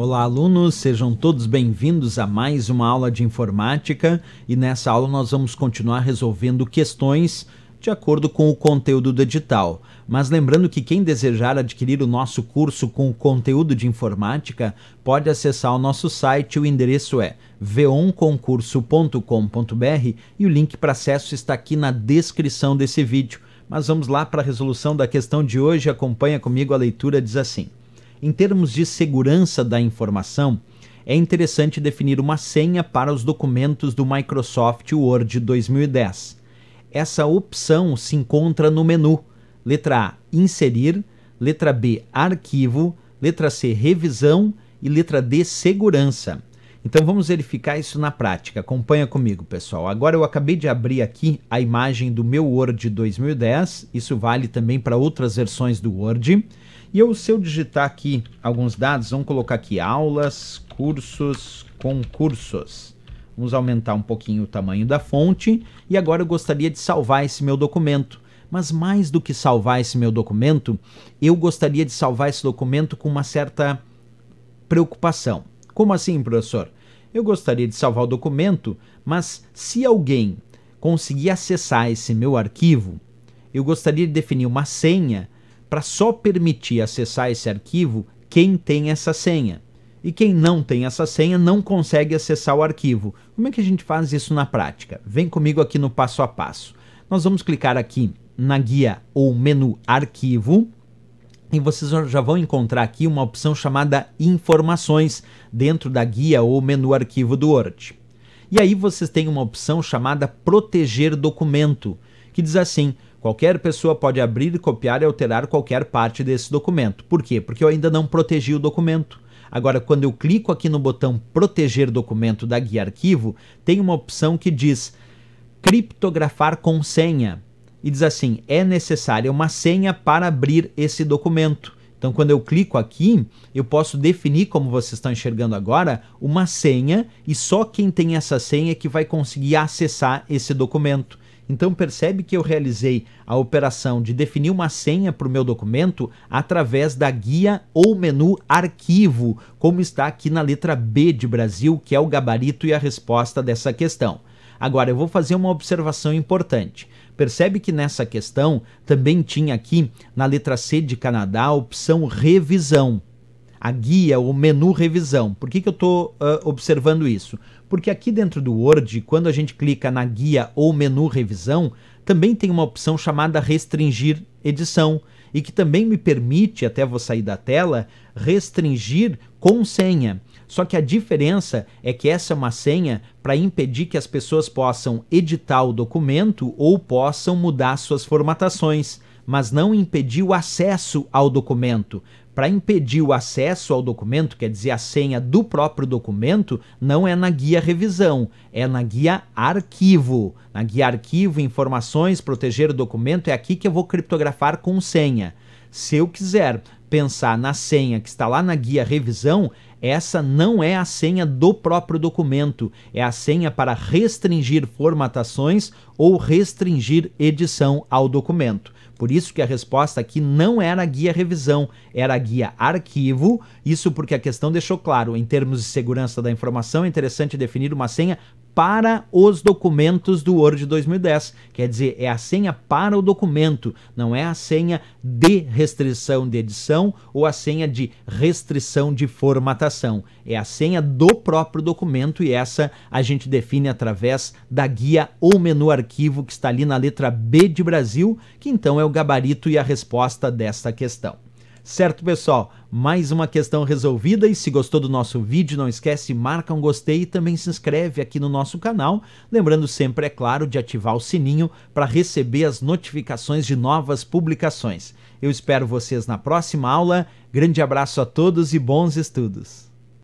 Olá, alunos, sejam todos bem-vindos a mais uma aula de informática e nessa aula nós vamos continuar resolvendo questões de acordo com o conteúdo do edital. Mas lembrando que quem desejar adquirir o nosso curso com o conteúdo de informática pode acessar o nosso site, o endereço é veonconcurso.com.br e o link para acesso está aqui na descrição desse vídeo. Mas vamos lá para a resolução da questão de hoje, acompanha comigo a leitura, diz assim. Em termos de segurança da informação, é interessante definir uma senha para os documentos do Microsoft Word 2010. Essa opção se encontra no menu: letra A, inserir, letra B, arquivo, letra C, revisão e letra D, segurança. Então vamos verificar isso na prática. Acompanha comigo, pessoal. Agora eu acabei de abrir aqui a imagem do meu Word 2010. Isso vale também para outras versões do Word. E eu, se eu digitar aqui alguns dados, vamos colocar aqui aulas, cursos, concursos. Vamos aumentar um pouquinho o tamanho da fonte. E agora eu gostaria de salvar esse meu documento. Mas mais do que salvar esse meu documento, eu gostaria de salvar esse documento com uma certa preocupação. Como assim, professor? Eu gostaria de salvar o documento, mas se alguém conseguir acessar esse meu arquivo, eu gostaria de definir uma senha para só permitir acessar esse arquivo quem tem essa senha. E quem não tem essa senha não consegue acessar o arquivo. Como é que a gente faz isso na prática? Vem comigo aqui no passo a passo. Nós vamos clicar aqui na guia ou menu Arquivo e vocês já vão encontrar aqui uma opção chamada Informações dentro da guia ou menu arquivo do Word. E aí vocês têm uma opção chamada Proteger documento, que diz assim: qualquer pessoa pode abrir, copiar e alterar qualquer parte desse documento. Por quê? Porque eu ainda não protegi o documento. Agora, quando eu clico aqui no botão Proteger documento da guia arquivo, tem uma opção que diz Criptografar com senha e diz assim: é necessária uma senha para abrir esse documento. Então, quando eu clico aqui, eu posso definir, como vocês estão enxergando agora, uma senha e só quem tem essa senha é que vai conseguir acessar esse documento. Então, percebe que eu realizei a operação de definir uma senha para o meu documento através da guia ou menu arquivo, como está aqui na letra B de Brasil, que é o gabarito e a resposta dessa questão. Agora, eu vou fazer uma observação importante. Percebe que nessa questão também tinha aqui na letra C de Canadá a opção revisão. A guia, o menu revisão. Por que, que eu estou uh, observando isso? Porque aqui dentro do Word, quando a gente clica na guia ou menu revisão, também tem uma opção chamada restringir edição e que também me permite, até vou sair da tela, restringir com senha. Só que a diferença é que essa é uma senha para impedir que as pessoas possam editar o documento ou possam mudar suas formatações mas não impedir o acesso ao documento. Para impedir o acesso ao documento, quer dizer a senha do próprio documento, não é na guia revisão, é na guia arquivo. Na guia arquivo, informações, proteger o documento, é aqui que eu vou criptografar com senha. Se eu quiser pensar na senha que está lá na guia revisão, essa não é a senha do próprio documento, é a senha para restringir formatações ou restringir edição ao documento. Por isso que a resposta aqui não era a guia revisão, era a guia arquivo. Isso porque a questão deixou claro, em termos de segurança da informação, é interessante definir uma senha para os documentos do Word 2010. Quer dizer, é a senha para o documento, não é a senha de restrição de edição ou a senha de restrição de formatação. É a senha do próprio documento e essa a gente define através da guia ou menu arquivo que está ali na letra B de Brasil, que então é o gabarito e a resposta desta questão. Certo, pessoal? Mais uma questão resolvida e se gostou do nosso vídeo, não esquece, marca um gostei e também se inscreve aqui no nosso canal. Lembrando sempre, é claro, de ativar o sininho para receber as notificações de novas publicações. Eu espero vocês na próxima aula. Grande abraço a todos e bons estudos!